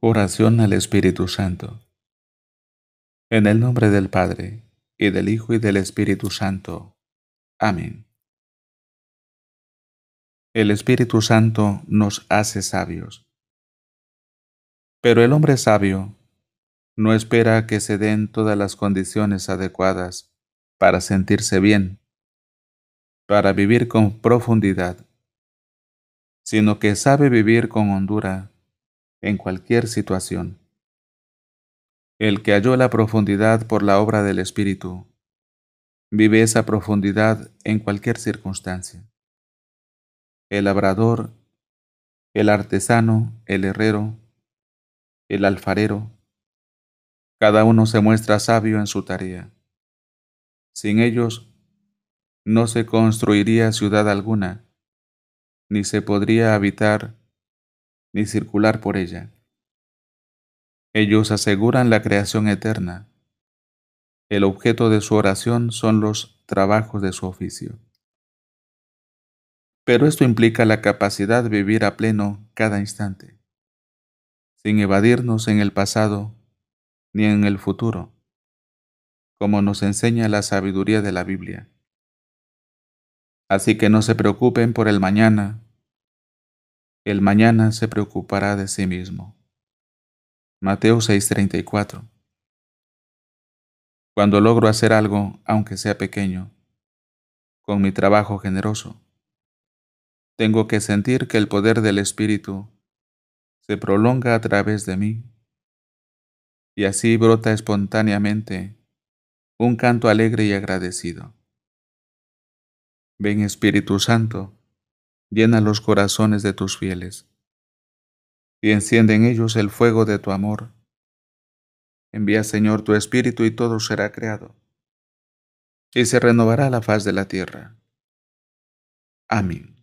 Oración al Espíritu Santo. En el nombre del Padre, y del Hijo y del Espíritu Santo. Amén. El Espíritu Santo nos hace sabios. Pero el hombre sabio no espera que se den todas las condiciones adecuadas para sentirse bien, para vivir con profundidad, sino que sabe vivir con hondura en cualquier situación. El que halló la profundidad por la obra del Espíritu, vive esa profundidad en cualquier circunstancia. El labrador, el artesano, el herrero, el alfarero, cada uno se muestra sabio en su tarea. Sin ellos no se construiría ciudad alguna, ni se podría habitar ni circular por ella. Ellos aseguran la creación eterna. El objeto de su oración son los trabajos de su oficio. Pero esto implica la capacidad de vivir a pleno cada instante, sin evadirnos en el pasado ni en el futuro, como nos enseña la sabiduría de la Biblia. Así que no se preocupen por el mañana, el mañana se preocupará de sí mismo. Mateo 6:34 Cuando logro hacer algo, aunque sea pequeño, con mi trabajo generoso, tengo que sentir que el poder del Espíritu se prolonga a través de mí, y así brota espontáneamente un canto alegre y agradecido. Ven Espíritu Santo, llena los corazones de tus fieles, y enciende en ellos el fuego de tu amor. Envía, Señor, tu Espíritu y todo será creado, y se renovará la faz de la tierra. Amén.